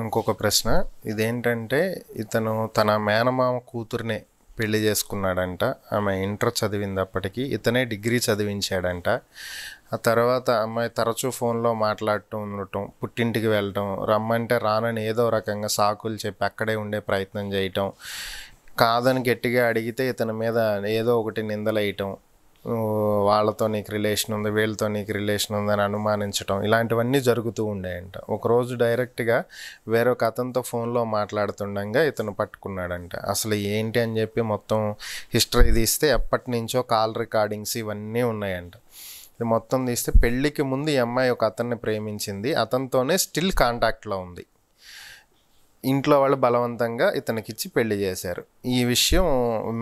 ఇంకొక ప్రశ్న ఇదేంటంటే ఇతను తన మేనమామ కూతురునే పెళ్లి చేసుకున్నాడంట ఆమె ఇంటర్ చదివింది అప్పటికి ఇతనే డిగ్రీ చదివించాడంట ఆ తర్వాత అమ్మాయి తరచూ ఫోన్లో మాట్లాడటం ఉండటం పుట్టింటికి వెళ్ళటం రమ్మంటే రానని ఏదో రకంగా సాకులు చెప్పి అక్కడే ఉండే ప్రయత్నం చేయటం కాదని గట్టిగా అడిగితే ఇతని మీద ఏదో ఒకటి నిందలేయటం వాళ్ళతో నీకు రిలేషన్ ఉంది వీళ్ళతో నీకు రిలేషన్ ఉందని అనుమానించడం ఇలాంటివన్నీ జరుగుతూ ఉండేయంట ఒకరోజు డైరెక్ట్గా వేరొక అతనితో ఫోన్లో మాట్లాడుతుండగా ఇతను పట్టుకున్నాడంట అసలు ఏంటి అని చెప్పి మొత్తం హిస్టరీ తీస్తే ఎప్పటి నుంచో కాల్ రికార్డింగ్స్ ఇవన్నీ ఉన్నాయంట ఇది మొత్తం తీస్తే పెళ్ళికి ముందు ఈ అమ్మాయి ఒక అతన్ని ప్రేమించింది అతనితోనే స్టిల్ కాంటాక్ట్లో ఉంది ఇంట్లో వాళ్ళు బలవంతంగా ఇతనికిచ్చి పెళ్లి చేశారు ఈ విషయం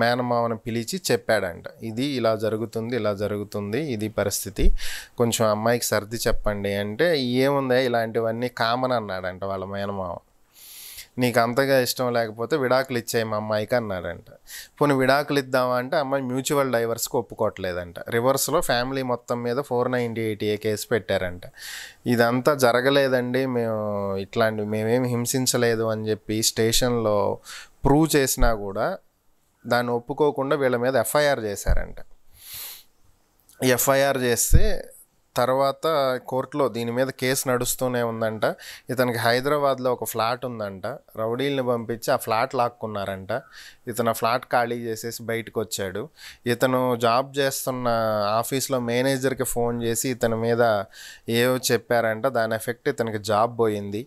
మేనమామను పిలిచి చెప్పాడంట ఇది ఇలా జరుగుతుంది ఇలా జరుగుతుంది ఇది పరిస్థితి కొంచెం అమ్మాయికి సర్ది చెప్పండి అంటే ఏముందా ఇలాంటివన్నీ కామన్ అన్నాడంట వాళ్ళ మేనమామ నీకు అంతగా ఇష్టం లేకపోతే విడాకులు ఇచ్చాయి మా అమ్మాయికి అన్నారంట పోనీ విడాకులు ఇద్దామా అంటే అమ్మాయి మ్యూచువల్ డైవర్స్కి ఒప్పుకోవట్లేదంట రివర్స్లో ఫ్యామిలీ మొత్తం మీద four ninety eight A case పెట్టారంట ఇదంతా జరగలేదండి మేము ఇట్లాంటి మేమేమి హింసించలేదు అని చెప్పి స్టేషన్లో ప్రూవ్ చేసినా కూడా దాన్ని ఒప్పుకోకుండా వీళ్ళ మీద ఎఫ్ఐఆర్ చేశారంట ఎఫ్ఐఆర్ చేస్తే తర్వాత కోర్టులో దీని మీద కేసు నడుస్తూనే ఉందంట ఇతనికి హైదరాబాద్లో ఒక ఫ్లాట్ ఉందంట రౌడీల్ని పంపించి ఆ ఫ్లాట్ లాక్కున్నారంట ఇతను ఆ ఫ్లాట్ ఖాళీ చేసేసి బయటకు వచ్చాడు ఇతను జాబ్ చేస్తున్న ఆఫీస్లో మేనేజర్కి ఫోన్ చేసి ఇతని మీద ఏవో చెప్పారంట దాని ఎఫెక్ట్ ఇతనికి జాబ్ పోయింది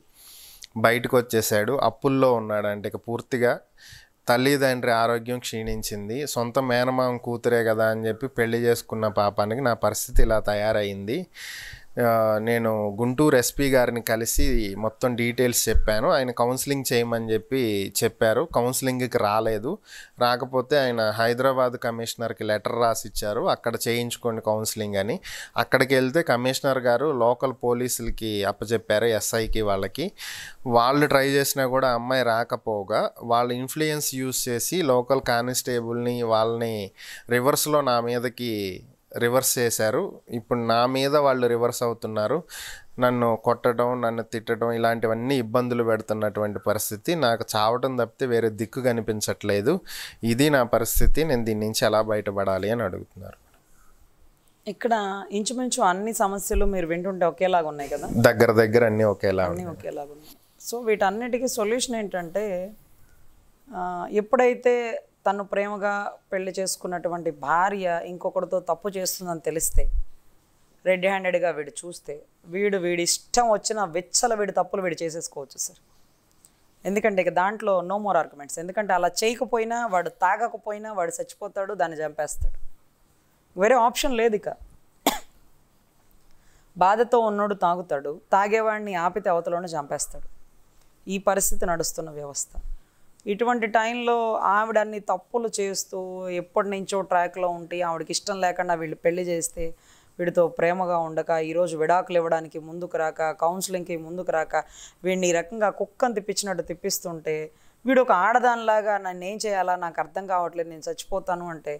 బయటకు వచ్చేసాడు అప్పుల్లో ఉన్నాడంట ఇక పూర్తిగా తల్లిదండ్రి ఆరోగ్యం క్షీణించింది సొంత మేనమామ కూతురే కదా అని చెప్పి పెళ్లి చేసుకున్న పాపానికి నా పరిస్థితి ఇలా తయారైంది నేను గుంటూరు ఎస్పీ గారిని కలిసి మొత్తం డీటెయిల్స్ చెప్పాను ఆయన కౌన్సిలింగ్ చేయమని చెప్పి చెప్పారు కౌన్సిలింగ్కి రాలేదు రాకపోతే ఆయన హైదరాబాద్ కమిషనర్కి లెటర్ రాసి ఇచ్చారు అక్కడ చేయించుకోండి కౌన్సిలింగ్ అని అక్కడికి వెళ్తే కమిషనర్ గారు లోకల్ పోలీసులకి అప్పచెప్పారు ఎస్ఐకి వాళ్ళకి వాళ్ళు ట్రై చేసినా కూడా అమ్మాయి రాకపోగా వాళ్ళు ఇన్ఫ్లుయెన్స్ యూస్ చేసి లోకల్ కానిస్టేబుల్ని వాళ్ళని రివర్స్లో నా మీదకి రివర్స్ చేశారు ఇప్పుడు నా మీద వాళ్ళు రివర్స్ అవుతున్నారు నన్ను కొట్టడం నన్ను తిట్టడం ఇలాంటివన్నీ ఇబ్బందులు పెడుతున్నటువంటి పరిస్థితి నాకు చావటం తప్పితే వేరే దిక్కు కనిపించట్లేదు ఇది నా పరిస్థితి నేను దీని నుంచి ఎలా బయటపడాలి అని అడుగుతున్నారు ఇక్కడ ఇంచుమించు అన్ని సమస్యలు మీరు వింటుంటే ఒకేలాగా ఉన్నాయి కదా దగ్గర దగ్గర అన్నీ ఒకేలా ఒకేలాగా ఉన్నాయి సో వీటన్నిటికీ సొల్యూషన్ ఏంటంటే ఎప్పుడైతే తను ప్రేమగా పెళ్లి చేసుకున్నటువంటి భార్య ఇంకొకరితో తప్పు చేస్తుందని తెలిస్తే రెడ్ హ్యాండెడ్గా వీడు చూస్తే వీడు వీడి ఇష్టం వచ్చిన వెచ్చల వీడి తప్పులు వీడు చేసేసుకోవచ్చు సార్ ఎందుకంటే ఇక దాంట్లో నో మోర్ ఆర్గ్యుమెంట్స్ ఎందుకంటే అలా చేయకపోయినా వాడు తాగకపోయినా వాడు చచ్చిపోతాడు దాన్ని చంపేస్తాడు వేరే ఆప్షన్ లేదు ఇక బాధతో ఉన్నోడు తాగుతాడు తాగేవాడిని ఆపితే అవతలోనే చంపేస్తాడు ఈ పరిస్థితి నడుస్తున్న వ్యవస్థ ఇటువంటి టైంలో ఆవిడ అన్ని తప్పులు చేస్తూ ఎప్పటి నుంచో ట్రాక్లో ఉంటే ఆవిడకి ఇష్టం లేకుండా వీళ్ళు పెళ్లి చేస్తే వీడితో ప్రేమగా ఉండక ఈరోజు విడాకులు ఇవ్వడానికి ముందుకు రాక కౌన్సిలింగ్కి ముందుకు రాక వీడిని ఈ రకంగా కుక్కను తిప్పించినట్టు తిప్పిస్తుంటే వీడు ఒక ఆడదానిలాగా నన్ను ఏం చేయాలా నాకు అర్థం కావట్లేదు నేను చచ్చిపోతాను అంటే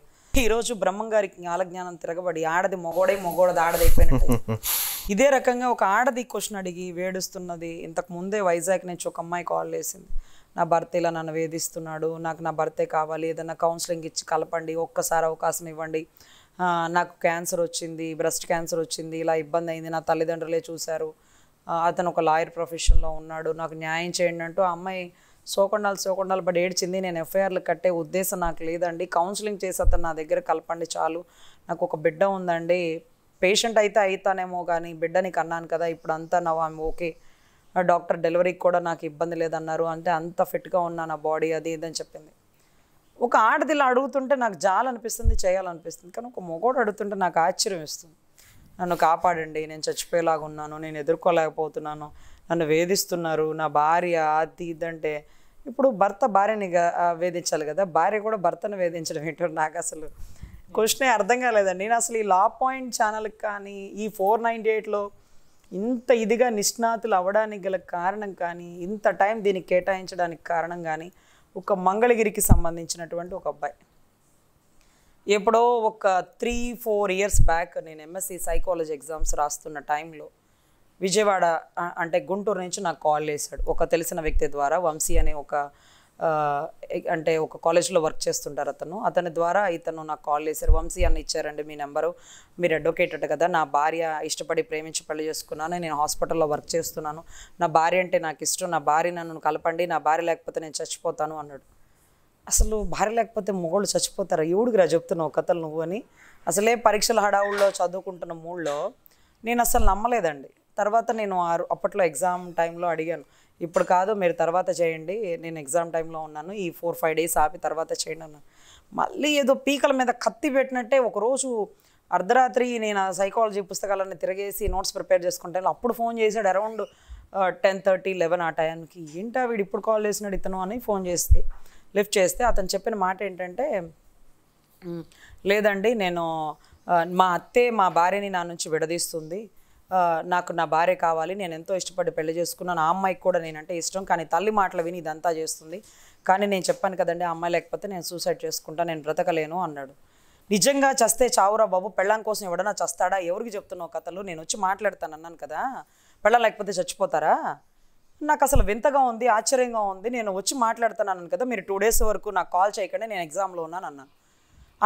ఈరోజు బ్రహ్మంగారికి జ్ఞానజ్ఞానం తిరగబడి ఆడది మొగోడై మొగోడది ఆడదైపోయినట్టు ఇదే రకంగా ఒక ఆడది క్వశ్చన్ అడిగి వేడుస్తున్నది ఇంతకు ముందే వైజాగ్ నుంచి ఒక అమ్మాయి కాల్ చేసింది నా భర్త ఇలా నన్ను వేధిస్తున్నాడు నాకు నా భర్తే కావాలి ఏదైనా కౌన్సిలింగ్ ఇచ్చి కలపండి ఒక్కసారి అవకాశం ఇవ్వండి నాకు క్యాన్సర్ వచ్చింది బ్రెస్ట్ క్యాన్సర్ వచ్చింది ఇలా ఇబ్బంది అయింది నా తల్లిదండ్రులే చూశారు అతను ఒక లాయర్ ప్రొఫెషన్లో ఉన్నాడు నాకు న్యాయం చేయండి అంటూ ఆ అమ్మాయి సోకొండాలు సోకొండాలు బట్ ఏడ్చింది నేను ఎఫ్ఐఆర్లు కట్టే ఉద్దేశం నాకు లేదండి కౌన్సిలింగ్ చేసి అతను నా దగ్గర కలపండి చాలు నాకు ఒక బిడ్డ ఉందండి పేషెంట్ అయితే అవుతానేమో కానీ బిడ్డని కన్నాను కదా ఇప్పుడు అంతా నవ్వు ఓకే డాక్టర్ డెలివరీకి కూడా నాకు ఇబ్బంది లేదన్నారు అంటే అంత ఫిట్గా ఉన్నా నా బాడీ అది ఇదని చెప్పింది ఒక ఆడది ఇలా అడుగుతుంటే నాకు జాలనిపిస్తుంది చేయాలనిపిస్తుంది కానీ ఒక మొగోడు అడుగుతుంటే నాకు ఆశ్చర్యం ఇస్తుంది నన్ను కాపాడండి నేను చచ్చిపోయేలాగా ఉన్నాను నేను ఎదుర్కోలేకపోతున్నాను నన్ను వేధిస్తున్నారు నా భార్య అది ఇదంటే ఇప్పుడు భర్త భార్యని వేధించాలి కదా భార్య కూడా భర్తను వేధించడం ఏంటో నాకు అసలు క్వశ్చనే అర్థం కాలేదండి నేను అసలు ఈ లా పాయింట్ ఛానల్కి కానీ ఈ ఫోర్ నైంటీ ఎయిట్లో ఇంత ఇదిగా నిష్ణాతులు అవ్వడానికి గల కారణం కానీ ఇంత టైం దీనికి కేటాయించడానికి కారణం కానీ ఒక మంగళగిరికి సంబంధించినటువంటి ఒక అబ్బాయి ఎప్పుడో ఒక త్రీ ఫోర్ ఇయర్స్ బ్యాక్ నేను ఎంఎస్సి సైకాలజీ ఎగ్జామ్స్ రాస్తున్న టైంలో విజయవాడ అంటే గుంటూరు నుంచి నాకు కాల్ చేశాడు ఒక తెలిసిన వ్యక్తి ద్వారా వంశీ అనే ఒక అంటే ఒక కాలేజ్లో వర్క్ చేస్తుంటారు అతను అతని ద్వారా ఇతను నాకు కాల్ చేశారు వంశీ అని ఇచ్చారండి మీ నెంబరు మీరు అడ్వకేట్ కదా నా భార్య ఇష్టపడి ప్రేమించి పెళ్లి చేసుకున్నాను నేను హాస్పిటల్లో వర్క్ చేస్తున్నాను నా భార్య అంటే నాకు ఇష్టం నా భార్య నన్ను కలపండి నా భార్య లేకపోతే నేను చచ్చిపోతాను అన్నాడు అసలు భార్య లేకపోతే మొగోళ్ళు చచ్చిపోతారా ఎవడుగురా చెప్తున్నావు కథలు నువ్వు అని అసలే పరీక్షల హడావుల్లో చదువుకుంటున్న మూడ్లో నేను అసలు నమ్మలేదండి తర్వాత నేను అప్పట్లో ఎగ్జామ్ టైంలో అడిగాను ఇప్పుడు కాదు మీరు తర్వాత చేయండి నేను ఎగ్జామ్ టైంలో ఉన్నాను ఈ ఫోర్ ఫైవ్ డేస్ ఆపి తర్వాత చేయండి అన్నాను మళ్ళీ ఏదో పీకల మీద కత్తి పెట్టినట్టే ఒకరోజు అర్ధరాత్రి నేను సైకాలజీ పుస్తకాలన్నీ తిరగేసి నోట్స్ ప్రిపేర్ చేసుకుంటాను అప్పుడు ఫోన్ చేశాడు అరౌండ్ టెన్ థర్టీ లెవెన్ ఆ టైంకి ఏంటా వీడు ఇప్పుడు కాల్ చేసినాడు ఇతను అని ఫోన్ చేస్తే లిఫ్ట్ చేస్తే అతను చెప్పిన మాట ఏంటంటే లేదండి నేను మా అత్తే మా భార్యని నా నుంచి విడదీస్తుంది నాకు నా భార్య కావాలి నేను ఎంతో ఇష్టపడి పెళ్లి చేసుకున్నాను ఆ అమ్మాయికి కూడా నేనంటే ఇష్టం కానీ తల్లి మాటలు విని ఇదంతా చేస్తుంది కానీ నేను చెప్పాను కదండి ఆ అమ్మాయి లేకపోతే నేను సూసైడ్ చేసుకుంటా నేను బ్రతకలేను అన్నాడు నిజంగా చస్తే చావురా బాబు పెళ్ళాం కోసం ఎవడన్నా చస్తాడా ఎవరికి చెప్తున్నావు కథలు నేను వచ్చి మాట్లాడతాను అన్నాను కదా పెళ్ళం లేకపోతే చచ్చిపోతారా నాకు అసలు వింతగా ఉంది ఆశ్చర్యంగా ఉంది నేను వచ్చి మాట్లాడుతున్నాను కదా మీరు టూ డేస్ వరకు నాకు కాల్ చేయకుండా నేను ఎగ్జామ్లో ఉన్నాను అన్నాను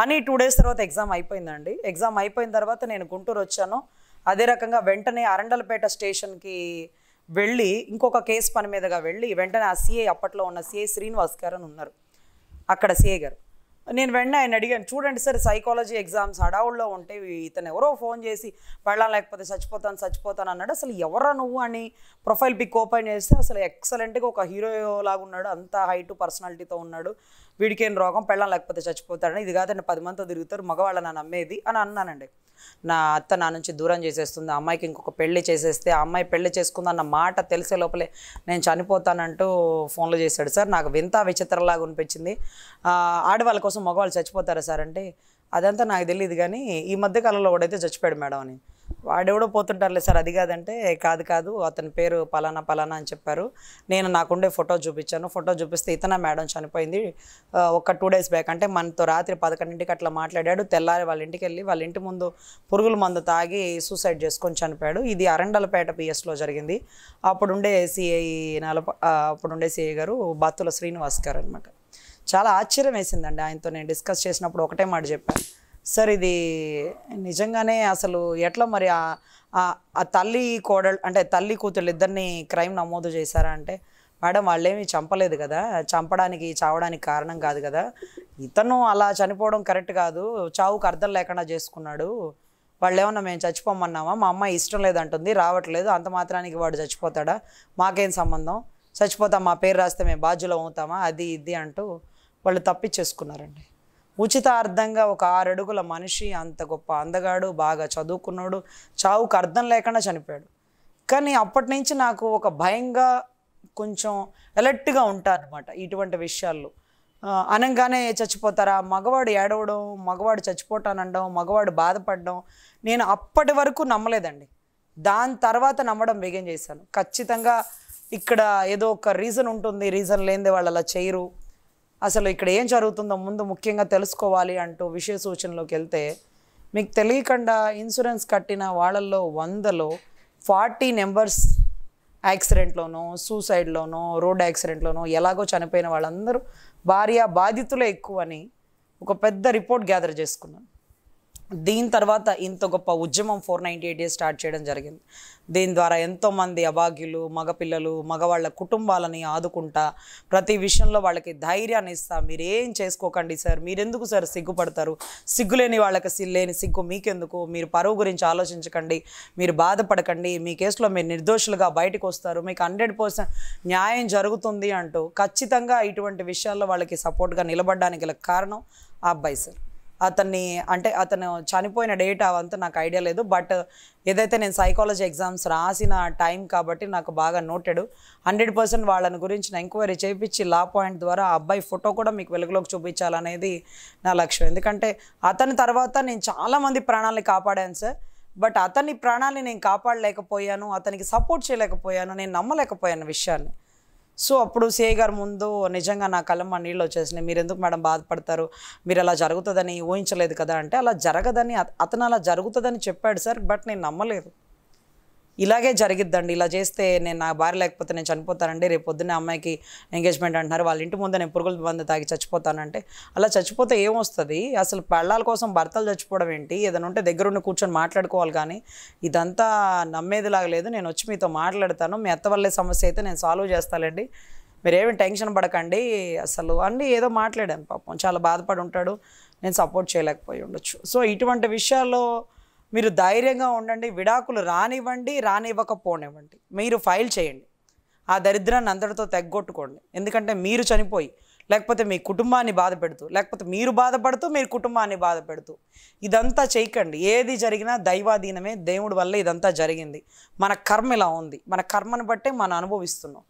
అని టూ డేస్ తర్వాత ఎగ్జామ్ అయిపోయిందండి ఎగ్జామ్ అయిపోయిన తర్వాత నేను గుంటూరు వచ్చాను అదే రకంగా వెంటనే అరండలపేట స్టేషన్కి వెళ్ళి ఇంకొక కేసు పని మీదగా వెళ్ళి వెంటనే ఆ సిఐ అప్పట్లో ఉన్న సిఐ శ్రీనివాస్ గారు అని ఉన్నారు అక్కడ సిఐ గారు నేను వెంటనే ఆయన అడిగాను చూడండి సార్ సైకాలజీ ఎగ్జామ్స్ హడావుల్లో ఉంటే ఇతను ఎవరో ఫోన్ చేసి వెళ్ళాలి లేకపోతే చచ్చిపోతాను చచ్చిపోతాను అన్నాడు అసలు ఎవరా నువ్వు అని ప్రొఫైల్ పిక్ ఓపెన్ చేస్తే అసలు ఎక్సలెంట్గా ఒక హీరో లాగా ఉన్నాడు అంత హైట్ పర్సనాలిటీతో ఉన్నాడు వీడికేం రోగం పెళ్ళం లేకపోతే చచ్చిపోతాడని ఇది కాదండి పది మందితో తిరుగుతారు మగవాళ్ళని నమ్మేది అని అన్నానండి నా అత్త నా నుంచి దూరం చేసేస్తుంది అమ్మాయికి ఇంకొక పెళ్లి చేసేస్తే అమ్మాయి పెళ్లి చేసుకుందన్న మాట తెలిసే లోపలే నేను చనిపోతానంటూ ఫోన్లో చేశాడు సార్ నాకు వింత విచిత్రంలాగా అనిపించింది ఆడవాళ్ళ కోసం మగవాళ్ళు చచ్చిపోతారా సార్ అంటే అదంతా నాకు తెలియదు కానీ ఈ మధ్య కాలంలో ఒకడైతే చచ్చిపోయాడు మేడం అని వాడెవడో పోతుంటారులే సార్ అది కాదంటే కాదు కాదు అతని పేరు పలానా పలానా అని చెప్పారు నేను నాకుండే ఫోటో చూపించాను ఫోటో చూపిస్తే ఇతన మేడం చనిపోయింది ఒక టూ డేస్ బ్యాక్ అంటే మనతో రాత్రి పదకొండింటికి అట్లా మాట్లాడాడు తెల్లారి వాళ్ళ ఇంటికి వెళ్ళి వాళ్ళ ఇంటి ముందు పురుగుల మందు తాగి సూసైడ్ చేసుకొని చనిపోయాడు ఇది అరండలపేట పిఎస్లో జరిగింది అప్పుడుండే సిఐ నలప అప్పుడుండే సిఐ గారు బత్తుల శ్రీనివాస్ గారు అనమాట చాలా ఆశ్చర్యం వేసిందండి ఆయనతో నేను డిస్కస్ చేసినప్పుడు ఒకటే మాట చెప్పాను సార్ ఇది నిజంగానే అసలు ఎట్లా మరి ఆ తల్లి కోడలు అంటే తల్లి కూతురు ఇద్దరిని క్రైమ్ నమోదు చేశారా అంటే మేడం వాళ్ళేమి చంపలేదు కదా చంపడానికి చావడానికి కారణం కాదు కదా ఇతను అలా చనిపోవడం కరెక్ట్ కాదు చావుకు అర్థం లేకుండా చేసుకున్నాడు వాళ్ళు ఏమన్నా మేము చచ్చిపోమన్నామా మా అమ్మాయి ఇష్టం లేదంటుంది రావట్లేదు అంత మాత్రానికి వాడు చచ్చిపోతాడా మాకేం సంబంధం చచ్చిపోతాం మా పేరు రాస్తే మేము బాధ్యులం అవుతామా అది ఇది అంటూ వాళ్ళు తప్పించేసుకున్నారండి ఉచితార్థంగా ఒక ఆరు అడుగుల మనిషి అంత గొప్ప అందగాడు బాగా చదువుకున్నాడు చావుకు అర్థం లేకుండా చనిపోయాడు కానీ అప్పటి నుంచి నాకు ఒక భయంగా కొంచెం అలర్ట్గా అనమాట ఇటువంటి విషయాల్లో అనంగానే చచ్చిపోతారా మగవాడు ఏడవడం మగవాడు చచ్చిపోతానండం మగవాడు బాధపడడం నేను అప్పటి వరకు నమ్మలేదండి దాని తర్వాత నమ్మడం బిగిన్ చేశాను ఖచ్చితంగా ఇక్కడ ఏదో ఒక రీజన్ ఉంటుంది రీజన్ లేనిదే వాళ్ళు అలా చేయరు అసలు ఇక్కడ ఏం జరుగుతుందో ముందు ముఖ్యంగా తెలుసుకోవాలి అంటూ విషయ సూచనలోకి వెళ్తే మీకు తెలియకుండా ఇన్సూరెన్స్ కట్టిన వాళ్ళల్లో వందలో ఫార్టీ నెంబర్స్ యాక్సిడెంట్లోనో సూసైడ్లోనో రోడ్ యాక్సిడెంట్లోనో ఎలాగో చనిపోయిన వాళ్ళందరూ భార్య బాధితులే ఎక్కువని ఒక పెద్ద రిపోర్ట్ గ్యాదర్ చేసుకున్నాను దీని తర్వాత ఇంత గొప్ప ఉద్యమం four ninety eight days start చేయడం జరిగింది దీని ద్వారా ఎంతోమంది అభాగ్యులు మగపిల్లలు మగవాళ్ళ కుటుంబాలని ఆదుకుంటా ప్రతి విషయంలో వాళ్ళకి ధైర్యాన్ని ఇస్తా మీరేం చేసుకోకండి సార్ మీరెందుకు సార్ సిగ్గుపడతారు సిగ్గులేని వాళ్ళకి లేని సిగ్గు మీకెందుకు మీరు పరువు గురించి ఆలోచించకండి మీరు బాధపడకండి మీ కేసులో మీరు నిర్దోషులుగా బయటకు వస్తారు మీకు హండ్రెడ్ పర్సెంట్ న్యాయం జరుగుతుంది అంటూ ఖచ్చితంగా ఇటువంటి విషయాల్లో వాళ్ళకి సపోర్ట్గా నిలబడడానికి కారణం ఆ అబ్బాయి సార్ అతన్ని అంటే అతను చనిపోయిన డేట్ అవంతా నాకు ఐడియా లేదు బట్ ఏదైతే నేను సైకాలజీ ఎగ్జామ్స్ రాసిన టైం కాబట్టి నాకు బాగా నోటెడ్ హండ్రెడ్ పర్సెంట్ వాళ్ళని గురించి ఎంక్వైరీ చేయించి లా పాయింట్ ద్వారా ఆ అబ్బాయి ఫోటో కూడా మీకు వెలుగులోకి చూపించాలనేది నా లక్ష్యం ఎందుకంటే అతని తర్వాత నేను చాలామంది ప్రాణాలని కాపాడాను సార్ బట్ అతని ప్రాణాలని నేను కాపాడలేకపోయాను అతనికి సపోర్ట్ చేయలేకపోయాను నేను నమ్మలేకపోయాను విషయాన్ని సో అప్పుడు సిఐ గారు ముందు నిజంగా నా మా నీళ్ళు వచ్చేసినాయి మీరు ఎందుకు మేడం బాధపడతారు మీరు అలా జరుగుతుందని ఊహించలేదు కదా అంటే అలా జరగదని అతను అలా జరుగుతుందని చెప్పాడు సార్ బట్ నేను నమ్మలేదు ఇలాగే జరిగిద్దండి ఇలా చేస్తే నేను నా భార్య లేకపోతే నేను చనిపోతానండి రేపు పొద్దున్నే అమ్మాయికి ఎంగేజ్మెంట్ అంటున్నారు వాళ్ళ ఇంటి ముందు నేను పురుగుల బంధు తాగి చచ్చిపోతానంటే అలా చచ్చిపోతే ఏమొస్తుంది అసలు పెళ్ళాల కోసం భర్తలు చచ్చిపోవడం ఏంటి ఏదైనా ఉంటే దగ్గరుండి కూర్చొని మాట్లాడుకోవాలి కానీ ఇదంతా నమ్మేది లాగలేదు నేను వచ్చి మీతో మాట్లాడతాను మీ అత్త వల్లే సమస్య అయితే నేను సాల్వ్ చేస్తానండి మీరేమి టెన్షన్ పడకండి అసలు అన్ని ఏదో మాట్లాడాను పాపం చాలా బాధపడి ఉంటాడు నేను సపోర్ట్ చేయలేకపోయి ఉండొచ్చు సో ఇటువంటి విషయాల్లో మీరు ధైర్యంగా ఉండండి విడాకులు రానివ్వండి రానివ్వకపోనివ్వండి మీరు ఫైల్ చేయండి ఆ దరిద్రాన్ని అందరితో తెగ్గొట్టుకోండి ఎందుకంటే మీరు చనిపోయి లేకపోతే మీ కుటుంబాన్ని బాధ పెడుతూ లేకపోతే మీరు బాధపడుతూ మీరు కుటుంబాన్ని బాధ పెడుతూ ఇదంతా చేయకండి ఏది జరిగినా దైవాధీనమే దేవుడి వల్ల ఇదంతా జరిగింది మన కర్మ ఇలా ఉంది మన కర్మను బట్టే మనం అనుభవిస్తున్నాం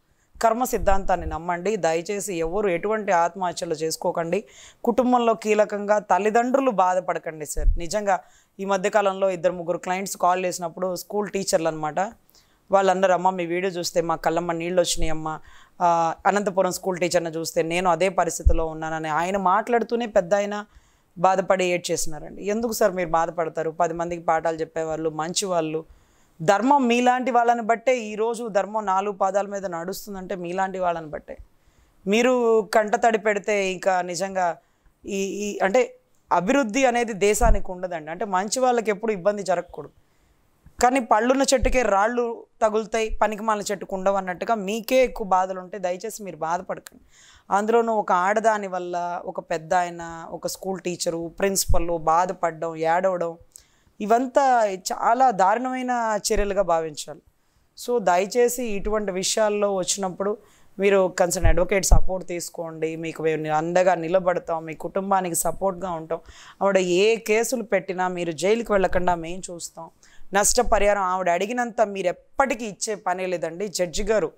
కర్మ సిద్ధాంతాన్ని నమ్మండి దయచేసి ఎవరు ఎటువంటి ఆత్మహత్యలు చేసుకోకండి కుటుంబంలో కీలకంగా తల్లిదండ్రులు బాధపడకండి సార్ నిజంగా ఈ మధ్యకాలంలో ఇద్దరు ముగ్గురు క్లయింట్స్ కాల్ చేసినప్పుడు స్కూల్ టీచర్లు అనమాట వాళ్ళందరూ అమ్మ మీ వీడియో చూస్తే మా కళ్ళమ్మ నీళ్ళు వచ్చినాయమ్మ అనంతపురం స్కూల్ టీచర్ని చూస్తే నేను అదే పరిస్థితిలో ఉన్నానని ఆయన మాట్లాడుతూనే పెద్ద ఆయన బాధపడి ఏడ్ చేసినారండి ఎందుకు సార్ మీరు బాధపడతారు పది మందికి పాఠాలు చెప్పేవాళ్ళు మంచి వాళ్ళు ధర్మం మీలాంటి వాళ్ళని బట్టే ఈరోజు ధర్మం నాలుగు పాదాల మీద నడుస్తుందంటే మీలాంటి వాళ్ళని బట్టే మీరు కంట తడి పెడితే ఇంకా నిజంగా ఈ అంటే అభివృద్ధి అనేది దేశానికి ఉండదండి అంటే మంచి వాళ్ళకి ఎప్పుడు ఇబ్బంది జరగకూడదు కానీ పళ్ళున్న చెట్టుకే రాళ్ళు తగులుతాయి పనికిమాల చెట్టుకు ఉండవు అన్నట్టుగా మీకే ఎక్కువ బాధలు ఉంటాయి దయచేసి మీరు బాధపడకండి అందులోనూ ఒక ఆడదాని వల్ల ఒక పెద్ద ఆయన ఒక స్కూల్ టీచరు ప్రిన్సిపల్ బాధపడడం ఏడవడం ఇవంతా చాలా దారుణమైన చర్యలుగా భావించాలి సో దయచేసి ఇటువంటి విషయాల్లో వచ్చినప్పుడు మీరు కన్సర్న్ అడ్వకేట్ సపోర్ట్ తీసుకోండి మీకు మేము అందగా నిలబడతాం మీ కుటుంబానికి సపోర్ట్గా ఉంటాం ఆవిడ ఏ కేసులు పెట్టినా మీరు జైలుకి వెళ్ళకుండా మేము చూస్తాం నష్టపరిహారం ఆవిడ అడిగినంత మీరు ఎప్పటికీ ఇచ్చే పనే లేదండి జడ్జి గారు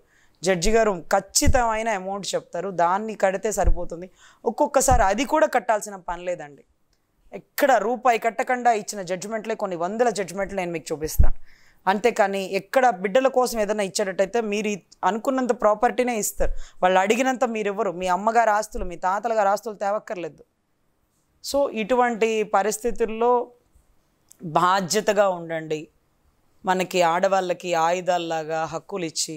జడ్జి గారు ఖచ్చితమైన అమౌంట్ చెప్తారు దాన్ని కడితే సరిపోతుంది ఒక్కొక్కసారి అది కూడా కట్టాల్సిన పని లేదండి ఎక్కడ రూపాయి కట్టకుండా ఇచ్చిన జడ్జిమెంట్లే కొన్ని వందల జడ్జిమెంట్లు నేను మీకు చూపిస్తాను అంతేకాని ఎక్కడ బిడ్డల కోసం ఏదైనా ఇచ్చేటట్టయితే మీరు అనుకున్నంత ప్రాపర్టీనే ఇస్తారు వాళ్ళు అడిగినంత మీరు ఇవ్వరు మీ అమ్మగారు ఆస్తులు మీ తాతల గారు ఆస్తులు తేవక్కర్లేదు సో ఇటువంటి పరిస్థితుల్లో బాధ్యతగా ఉండండి మనకి ఆడవాళ్ళకి ఆయుధాల్లాగా హక్కులు ఇచ్చి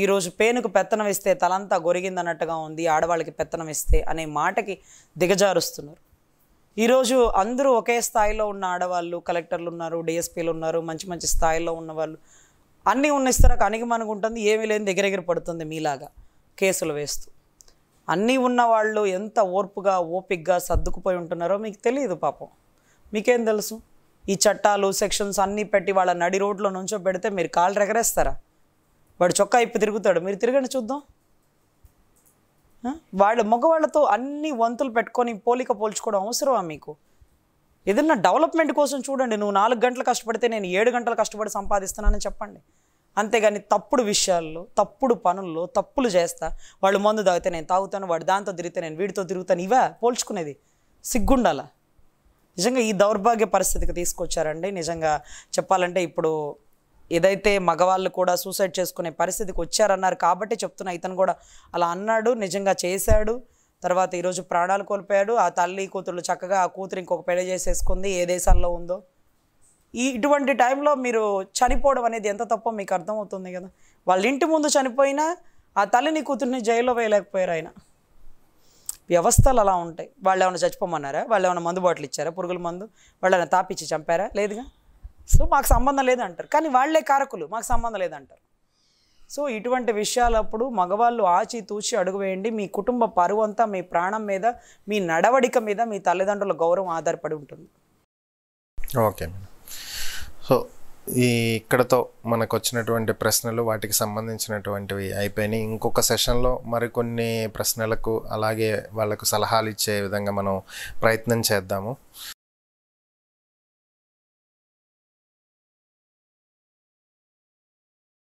ఈరోజు పేనుకు పెత్తనం ఇస్తే తలంతా గొరిగిందన్నట్టుగా ఉంది ఆడవాళ్ళకి పెత్తనం ఇస్తే అనే మాటకి దిగజారుస్తున్నారు ఈరోజు అందరూ ఒకే స్థాయిలో ఉన్న ఆడవాళ్ళు కలెక్టర్లు ఉన్నారు డిఎస్పీలు ఉన్నారు మంచి మంచి స్థాయిలో ఉన్నవాళ్ళు అన్నీ ఉన్న ఇస్తారాకు మనకు ఉంటుంది ఏమీ లేని దగ్గర దగ్గర పడుతుంది మీలాగా కేసులు వేస్తూ అన్నీ ఉన్నవాళ్ళు ఎంత ఓర్పుగా ఓపిక్గా సర్దుకుపోయి ఉంటున్నారో మీకు తెలియదు పాపం మీకేం తెలుసు ఈ చట్టాలు సెక్షన్స్ అన్నీ పెట్టి వాళ్ళ నడి రోడ్లో నుంచో పెడితే మీరు కాళ్ళు ఎగరేస్తారా వాడు చొక్కా ఇప్పి తిరుగుతాడు మీరు తిరగండి చూద్దాం వాళ్ళ మగవాళ్ళతో అన్ని వంతులు పెట్టుకొని పోలిక పోల్చుకోవడం అవసరమా మీకు ఏదన్నా డెవలప్మెంట్ కోసం చూడండి నువ్వు నాలుగు గంటలు కష్టపడితే నేను ఏడు గంటలు కష్టపడి సంపాదిస్తున్నానని చెప్పండి అంతేగాని తప్పుడు విషయాల్లో తప్పుడు పనుల్లో తప్పులు చేస్తా వాళ్ళు మందు తాగితే నేను తాగుతాను వాడు దాంతో తిరిగితే నేను వీడితో తిరుగుతాను ఇవా పోల్చుకునేది సిగ్గుండాలా నిజంగా ఈ దౌర్భాగ్య పరిస్థితికి తీసుకొచ్చారండి నిజంగా చెప్పాలంటే ఇప్పుడు ఏదైతే మగవాళ్ళు కూడా సూసైడ్ చేసుకునే పరిస్థితికి వచ్చారన్నారు కాబట్టి చెప్తున్నా ఇతను కూడా అలా అన్నాడు నిజంగా చేశాడు తర్వాత ఈరోజు ప్రాణాలు కోల్పోయాడు ఆ తల్లి కూతురు చక్కగా ఆ కూతురు ఇంకొక పెళ్లి చేసేసుకుంది ఏ దేశంలో ఉందో ఈ ఇటువంటి టైంలో మీరు చనిపోవడం అనేది ఎంత తప్పో మీకు అర్థమవుతుంది కదా వాళ్ళ ఇంటి ముందు చనిపోయినా ఆ తల్లిని కూతుర్ని జైల్లో వేయలేకపోయారు ఆయన వ్యవస్థలు అలా ఉంటాయి వాళ్ళు ఏమైనా చచ్చిపోమన్నారా వాళ్ళు ఏమైనా మందు బాటిల్ ఇచ్చారా పురుగుల మందు వాళ్ళు ఏమైనా తాపిచ్చి చంపారా లేదుగా సో మాకు సంబంధం లేదంటారు కానీ వాళ్లే కారకులు మాకు సంబంధం లేదంటారు సో ఇటువంటి విషయాలప్పుడు మగవాళ్ళు ఆచితూచి అడుగువేయండి మీ కుటుంబ పరువు అంతా మీ ప్రాణం మీద మీ నడవడిక మీద మీ తల్లిదండ్రుల గౌరవం ఆధారపడి ఉంటుంది ఓకే సో ఈ ఇక్కడతో మనకు వచ్చినటువంటి ప్రశ్నలు వాటికి సంబంధించినటువంటివి అయిపోయినాయి ఇంకొక సెషన్లో మరికొన్ని ప్రశ్నలకు అలాగే వాళ్ళకు సలహాలు ఇచ్చే విధంగా మనం ప్రయత్నం చేద్దాము